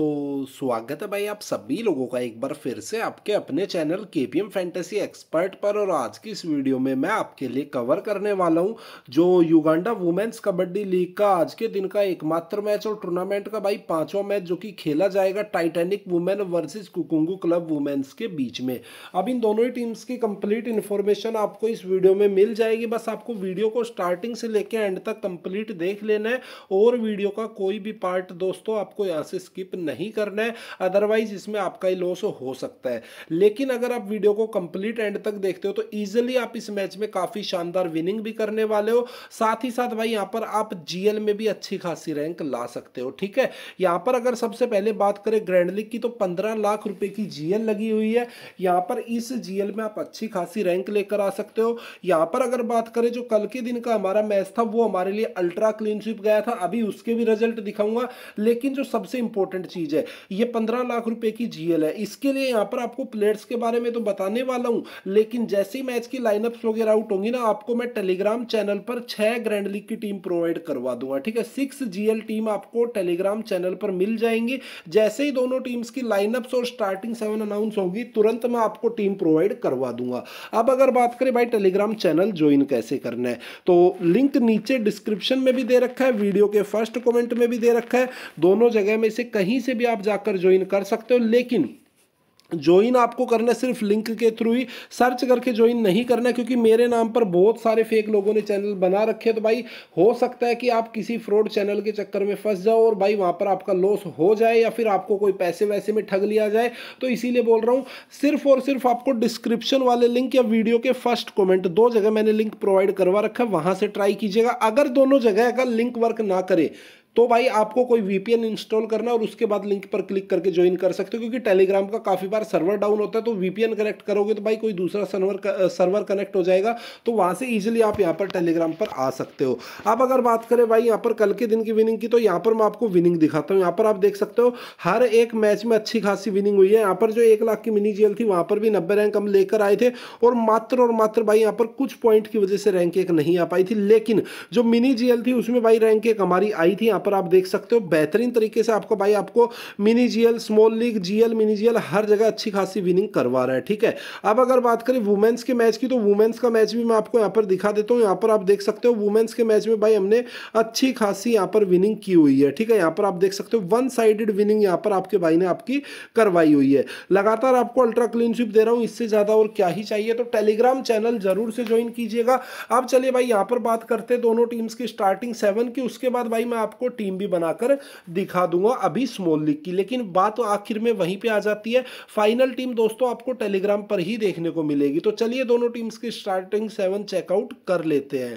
तो स्वागत है भाई आप सभी लोगों का एक बार फिर से आपके अपने चैनल के पी एम फैंटेसी एक्सपर्ट पर और आज की इस वीडियो में मैं आपके लिए कवर करने वाला हूं जो युगांडा वुमेन्स कबड्डी लीग का आज के दिन का एकमात्र मैच और टूर्नामेंट का भाई पांचवा मैच जो कि खेला जाएगा Titanic women versus Kukungu club womens के बीच में अब इन दोनों ही टीम्स की कंप्लीट इन्फॉर्मेशन आपको इस वीडियो में मिल जाएगी बस आपको वीडियो को स्टार्टिंग से लेकर एंड तक कंप्लीट देख लेना है और वीडियो का कोई भी पार्ट दोस्तों आपको यहाँ से स्किप नहीं नहीं करना है अदरवाइज इसमें आपका ही लॉस हो सकता है लेकिन अगर आप वीडियो को कंप्लीट एंड तक देखते हो तो ईजिली आप इस मैच में काफ़ी शानदार विनिंग भी करने वाले हो साथ ही साथ भाई यहां पर आप जीएल में भी अच्छी खासी रैंक ला सकते हो ठीक है यहां पर अगर सबसे पहले बात करें ग्रैंड लीग की तो पंद्रह लाख रुपए की जीएल लगी हुई है यहां पर इस जीएल में आप अच्छी खासी रैंक लेकर आ सकते हो यहां पर अगर बात करें जो कल के दिन का हमारा मैच था वो हमारे लिए अल्ट्रा क्लीन स्वीप गया था अभी उसके भी रिजल्ट दिखाऊंगा लेकिन जो सबसे इंपॉर्टेंट चीज़ है ये पंद्रह लाख रुपए की जीएल है इसके लिए यहाँ पर आपको प्लेयर्स के बारे में तो बताने वाला हूँ लेकिन जैसे ही मैच की लाइनअप्स वगैरह आउट होंगी ना आपको मैं टेलीग्राम चैनल पर छह ग्रैंड लीग की टीम प्रोवाइड करवा दूंगा ठीक है सिक्स जीएल टीम आपको टेलीग्राम चैनल पर मिल जाएंगी जैसे ही दोनों टीम्स की लाइनअप्स और स्टार्टिंग सेवन अनाउंस होगी तुरंत मैं आपको टीम प्रोवाइड करवा दूंगा अब अगर बात करें भाई टेलीग्राम चैनल ज्वाइन कैसे करना है तो लिंक नीचे डिस्क्रिप्शन में भी दे रखा है वीडियो के फर्स्ट कमेंट में भी दे रखा है दोनों जगह में से कहीं कहीं से भी आप जाकर ज्वाइन कर सकते हो लेकिन ज्वाइन आपको करना सिर्फ लिंक के थ्रू ही सर्च करके ज्वाइन नहीं करना क्योंकि मेरे नाम पर बहुत सारे फेक लोगों ने चैनल बना रखे तो भाई हो सकता है कि आप किसी फ्रॉड चैनल के चक्कर में फंस जाओ और भाई वहां पर आपका लॉस हो जाए या फिर आपको कोई पैसे वैसे में ठग लिया जाए तो इसीलिए बोल रहा हूँ सिर्फ और सिर्फ आपको डिस्क्रिप्शन वाले लिंक या वीडियो के फर्स्ट कॉमेंट दो जगह मैंने लिंक प्रोवाइड करवा रखा है वहाँ से ट्राई कीजिएगा अगर दोनों जगह का लिंक वर्क ना करे तो भाई आपको कोई वीपीएन इंस्टॉल करना और उसके बाद लिंक पर क्लिक करके ज्वाइन कर सकते हो क्योंकि टेलीग्राम का काफ़ी बार सर्वर डाउन होता है तो वीपीएन कनेक्ट करोगे तो भाई कोई दूसरा सर्वर सर्वर कनेक्ट हो जाएगा तो वहाँ से इजीली आप यहाँ पर टेलीग्राम पर आ सकते हो अब अगर बात करें भाई यहाँ पर कल के दिन की विनिंग की तो यहाँ पर मैं आपको विनिंग दिखाता हूँ यहाँ पर आप देख सकते हो हर एक मैच में अच्छी खासी विनिंग हुई है यहाँ पर जो एक लाख की मिनी जेल थी वहाँ पर भी नब्बे रैंक हम लेकर आए थे और मात्र और मात्र भाई यहाँ पर कुछ पॉइंट की वजह से रैंक एक नहीं आ पाई थी लेकिन जो मिनी जेल थी उसमें भाई रैंक एक हमारी आई थी यहाँ पर आप देख सकते हो बेहतरीन तरीके से आपको भाई आपको mini GL small league GL mini GL हर जगह अच्छी खासी विनिंग करवा रहा है ठीक है अब अगर बात करें वुमेन्स के मैच की तो वुमेन्स का मैच भी मैं आपको यहाँ पर दिखा देता हूँ यहाँ पर आप देख सकते हो वुमेन्स के मैच में भाई हमने अच्छी खासी यहाँ पर विनिंग की हुई है ठीक है यहाँ पर आप देख सकते हो वन साइडेड विनिंग यहाँ पर आपके भाई ने आपकी करवाई हुई है लगातार आपको अल्ट्रा क्लीनशिप दे रहा हूँ इससे ज़्यादा और क्या ही चाहिए तो टेलीग्राम चैनल जरूर से ज्वाइन कीजिएगा अब चलिए भाई यहाँ पर बात करते हैं दोनों टीम्स की स्टार्टिंग सेवन की उसके बाद भाई मैं आपको टीम भी बनाकर दिखा दूंगा अभी स्मॉल लीग की लेकिन बात तो आखिर में वहीं पे आ जाती है फाइनल टीम दोस्तों आपको टेलीग्राम पर ही देखने को मिलेगी तो चलिए दोनों टीम्स की स्टार्टिंग सेवन चेकआउट कर लेते हैं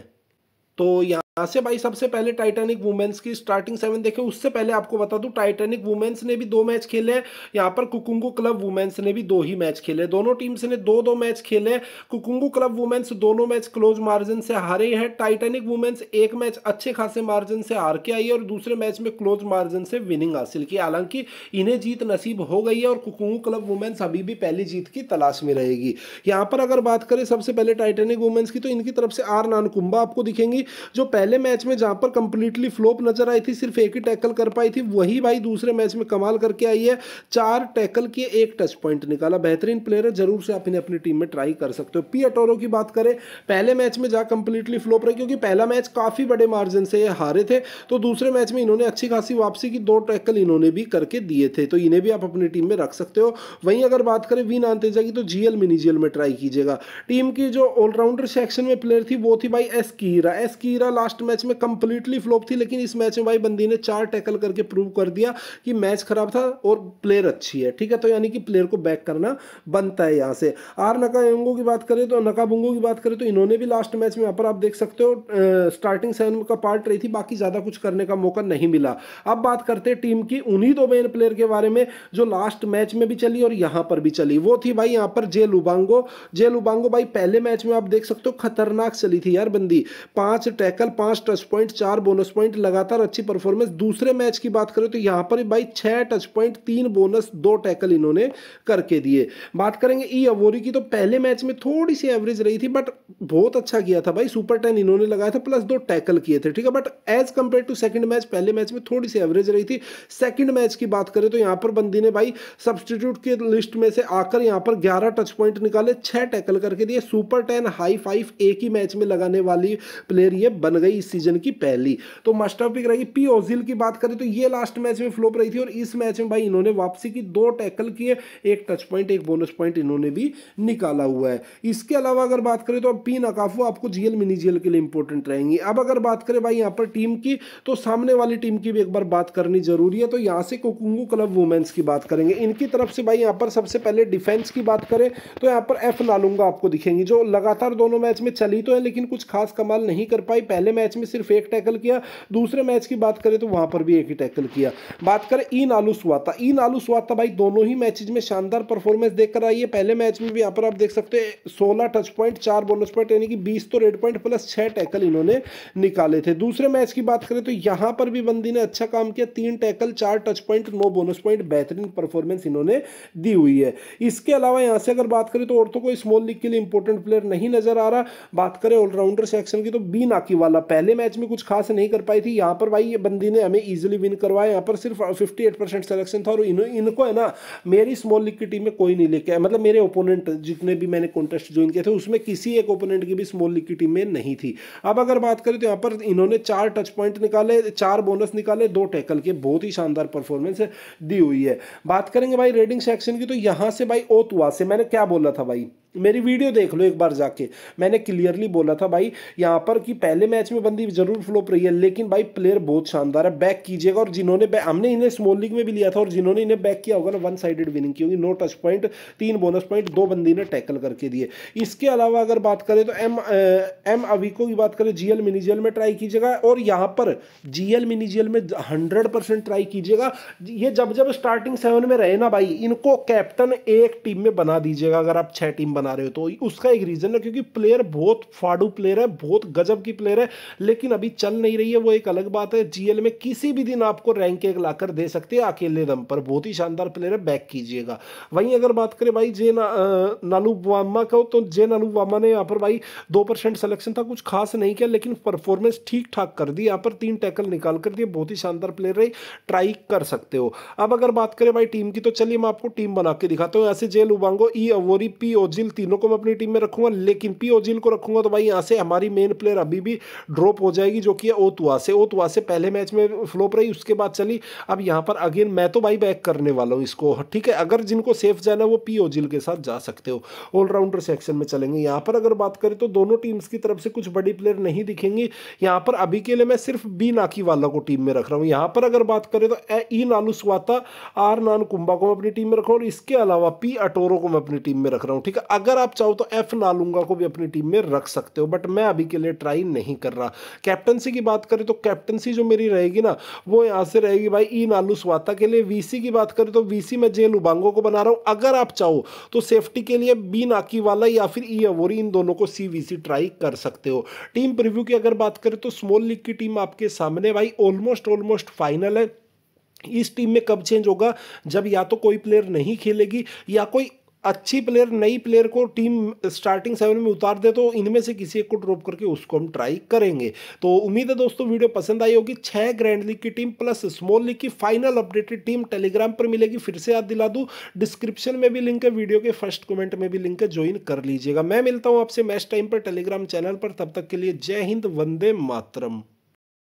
तो यहाँ से भाई सबसे पहले टाइटैनिक वुमेन्स की स्टार्टिंग सेवन देखें उससे पहले आपको बता दूं टाइटैनिक वुमेन्स ने भी दो मैच खेले यहाँ पर कुकुंगू क्लब वुमेन्स ने भी दो ही मैच खेले दोनों टीम्स ने दो दो मैच खेले कुकुंगू क्लब वुमेन्स दोनों मैच क्लोज मार्जिन से हारे हैं टाइटैनिक वुमेन्स एक मैच अच्छे खासे मार्जिन से हार के आई है और दूसरे मैच में क्लोज मार्जिन से विनिंग हासिल की हालांकि इन्हें जीत नसीब हो गई है और कुकुंगू क्लब वुमेन्स अभी भी पहली जीत की तलाश में रहेगी यहाँ पर अगर बात करें सबसे पहले टाइटेनिक वुमेन्स की तो इनकी तरफ से आर नानकुंबा आपको दिखेंगी जो पहले मैच में जहाँ पर कंप्लीटली फ्लोप नजर आई थी सिर्फ एक ही टैकल कर पाई थी वही भाई दूसरे मैच में कमाल करके आई है चार टैकल किए एक टच पॉइंट निकाला बेहतरीन प्लेयर है जरूर से आप इन्हें अपनी टीम में ट्राई कर सकते हो पी अटोरो की बात करें पहले मैच में जहाँ कंप्लीटली फ्लोप रही क्योंकि पहला मैच काफ़ी बड़े मार्जिन से हारे थे तो दूसरे मैच में इन्होंने अच्छी खासी वापसी की दो टैकल इन्होंने भी करके दिए थे तो इन्हें भी आप अपनी टीम में रख सकते हो वहीं अगर बात करें वीन आंतेजा की तो जीएल मिनी जीएल में ट्राई कीजिएगा टीम की जो ऑलराउंडर सेक्शन में प्लेयर थी वो थी भाई एस कीरा एस कीरा लास्ट लास्ट मैच में कंप्लीटली फ्लॉप थी लेकिन इस मैच में भाई बंदी ने चार टैकल करके प्रूव कर दिया कि मैच खराब था और प्लेयर अच्छी है ठीक है तो यानी कि प्लेयर को बैक करना बनता है यहाँ से आर नका नकाबुंगो की बात करें तो नका बुंगो की बात करें तो इन्होंने भी लास्ट मैच में यहाँ पर आप देख सकते हो स्टार्टिंग सेवन का पार्ट रही थी बाकी ज़्यादा कुछ करने का मौका नहीं मिला अब बात करते हैं टीम की उन्हीं दो मेन प्लेयर के बारे में जो लास्ट मैच में भी चली और यहाँ पर भी चली वो थी भाई यहाँ पर जे लुबांगो जे लुबांगो भाई पहले मैच में आप देख सकते हो खतरनाक चली थी यार बंदी पाँच टैकल पांच टच पॉइंट चार बोनस पॉइंट लगातार अच्छी परफॉर्मेंस दूसरे मैच की बात करें तो यहां पर भाई छह टच पॉइंट तीन बोनस दो टैकल इन्होंने करके दिए बात करेंगे ई अवोरी की तो पहले मैच में थोड़ी सी एवरेज रही थी बट बहुत अच्छा किया था भाई सुपर टेन इन्होंने लगाया था प्लस दो टैकल किए थे ठीक है but as compare to second match पहले मैच में थोड़ी सी एवरेज रही थी सेकंड मैच की बात करें तो यहां पर बंदी ने भाई सब्सटीट्यूट की लिस्ट में से आकर यहां पर ग्यारह टच पॉइंट निकाले छह टैकल करके दिए सुपर टेन हाई फाइव एक ही मैच में लगाने वाली प्लेयर ये बन गई रही इस सीजन की पहली तो मस्ट ऑफ पिक रहेगी पी ओजिल की बात करें तो ये लास्ट मैच में फ्लोप रही थी और इस मैच में भाई इन्होंने वापसी की दो टैकल किए एक टच पॉइंट एक बोनस पॉइंट इन्होंने भी निकाला हुआ है इसके अलावा अगर बात करें तो अब पी नकाफू आपको जीएल मिनी जीएल के लिए इंपॉर्टेंट रहेंगी अब अगर बात करें भाई यहाँ पर टीम की तो सामने वाली टीम की भी एक बार बात करनी जरूरी है तो यहाँ से कोकुंगू क्लब वुमेन्स की बात करेंगे इनकी तरफ से भाई यहाँ पर सबसे पहले डिफेंस की बात करें तो यहाँ पर एफ लालूंगा आपको दिखेंगी जो लगातार दोनों मैच में चली तो है लेकिन कुछ खास कमाल नहीं कर पाई पहले मैच मैच में सिर्फ एक टैकल किया दूसरे मैच की बात करें तो वहां पर भी एक ही टैकल किया बात करें ई नालू स्वाता ई नालू स्वाता भाई दोनों ही मैचेज में शानदार परफॉर्मेंस देखकर आई है पहले मैच में भी यहाँ पर आप देख सकते हैं सोलह टच पॉइंट चार बोनस पॉइंट यानी कि बीस तो रेड पॉइंट प्लस छह टैकल इन्होंने निकाले थे दूसरे मैच की बात करें तो यहां पर भी बंदी ने अच्छा काम किया तीन टैकल चार टच पॉइंट नौ बोनस पॉइंट बेहतरीन परफॉर्मेंस इन्होंने दी हुई है इसके अलावा यहां से अगर बात करें तो औरतों को स्मॉल लीग के लिए इंपॉर्टेंट प्लेयर नहीं नजर आ रहा बात करें ऑलराउंडर सेक्शन की तो बी नाकी वाला पहले मैच में कुछ खास नहीं कर पाई थी यहाँ पर भाई ये बंदी ने हमें ईजिली विन करवाया यहाँ पर सिर्फ फिफ्टी एट परसेंट सेलेक्शन था और इन इनको है ना मेरी स्मॉल लीग की टीम में कोई नहीं लेके आया मतलब मेरे ओपोनेंट जितने भी मैंने कॉन्टेस्ट ज्वाइन किए थे उसमें किसी एक ओपोनेंट की भी स्मॉल लीग की टीम में नहीं थी अब अगर बात करें तो यहाँ पर इन्होंने चार टच पॉइंट निकाले चार बोनस निकाले दो टैकल के बहुत ही शानदार परफॉर्मेंस दी हुई है बात करेंगे भाई रेडिंग सेक्शन की तो यहाँ से भाई ओतुआ से मैंने क्या बोला था भाई मेरी वीडियो देख लो एक बार जाके मैंने क्लियरली बोला था भाई यहाँ पर कि पहले मैच में बंदी जरूर फ्लोप रही है लेकिन भाई प्लेयर बहुत शानदार है बैक कीजिएगा और जिन्होंने हमने इन्हें स्मॉल लीग में भी लिया था और जिन्होंने इन्हें बैक किया होगा ना वन साइडेड विनिंग की होगी नो टच पॉइंट तीन बोनस पॉइंट दो बंदी ने टैकल करके दिए इसके अलावा अगर बात करें तो एम एम अविको की बात करें जीएल मिनीजियल में ट्राई कीजिएगा और यहाँ पर जीएल मिनीजियल में हंड्रेड परसेंट ट्राई कीजिएगा ये जब जब स्टार्टिंग सेवन में रहे ना भाई इनको कैप्टन एक टीम में बना दीजिएगा अगर आप छः टीम बना रहे हो तो उसका एक रीज़न है क्योंकि प्लेयर बहुत फाड़ू प्लेयर है बहुत गजब की प्लेयर है लेकिन अभी चल नहीं रही है वो एक अलग बात है जीएल में किसी भी दिन आपको रैंक एक लाकर दे सकते हैं अकेले दम पर बहुत ही शानदार प्लेयर है बैक कीजिएगा वहीं अगर बात करें भाई जे नालू वामा का तो जे नालू वामा ने यहाँ पर भाई दो परसेंट सलेक्शन था कुछ खास नहीं किया लेकिन परफॉर्मेंस ठीक ठाक कर दी यहाँ पर तीन टैकल निकाल कर दिए बहुत ही शानदार प्लेयर रही ट्राई कर सकते हो अब अगर बात करें भाई टीम की तो चलिए मैं आपको टीम बना के दिखाता हूँ ऐसे जे लुबांगो ई अवोरी पी ओजिल तीनों को मैं अपनी टीम में रखूंगा लेकिन पी ओजिल को रखूंगा तो भाई यहाँ से हमारी मेन प्लेयर अभी भी ड्रॉप हो जाएगी जो कि ओतुआ से ओतुआ से पहले मैच में फ्लोप रही उसके बाद चली अब यहाँ पर अगेन मैं तो भाई बैक करने वाला हूँ इसको ठीक है अगर जिनको सेफ जाना वो पी ओजिल के साथ जा सकते हो ऑलराउंडर सेक्शन में चलेंगे यहाँ पर अगर बात करें तो दोनों टीम्स की तरफ से कुछ बड़ी प्लेयर नहीं दिखेंगी यहाँ पर अभी के लिए मैं सिर्फ बी नाकी वाला को टीम में रख रहा हूँ यहाँ पर अगर बात करें तो ई नालू स्वाता आर नान कुंबा को मैं अपनी टीम में रख रहा हूँ इसके अलावा पी अटोरो को मैं अपनी टीम में रख रहा हूँ ठीक है अगर आप चाहो तो एफ नालूंगा को भी अपनी टीम में रख सकते हो बट मैं अभी के लिए ट्राई नहीं कर रहा कैप्टनसी की बात करें तो कैप्टनसी जो मेरी रहेगी ना वो यहाँ से रहेगी भाई ई e नालू स्वाता के लिए वीसी की बात करें तो वीसी में जे लुबांगो को बना रहा हूँ अगर आप चाहो तो सेफ्टी के लिए बी नाकी वाला या फिर ई e अवोरी इन दोनों को सी वीसी ट्राई कर सकते हो टीम प्रिव्यू की अगर बात करें तो स्मॉल लीग की टीम आपके सामने भाई ऑलमोस्ट ऑलमोस्ट फाइनल है इस टीम में कब चेंज होगा जब या तो कोई प्लेयर नहीं खेलेगी या कोई अच्छी प्लेयर नई प्लेयर को टीम स्टार्टिंग सेवन में उतार दे तो इनमें से किसी एक को ड्रॉप करके उसको हम ट्राई करेंगे तो उम्मीद है दोस्तों वीडियो पसंद आई होगी छह ग्रैंड लीग की टीम प्लस स्मॉल लीग की फाइनल अपडेटेड टीम टेलीग्राम पर मिलेगी फिर से याद दिला दूँ डिस्क्रिप्शन में भी लिंक है वीडियो के फर्स्ट कमेंट में भी लिंक है ज्वाइन कर लीजिएगा मैं मिलता हूँ आपसे मैच टाइम पर टेलीग्राम चैनल पर तब तक के लिए जय हिंद वंदे मातरम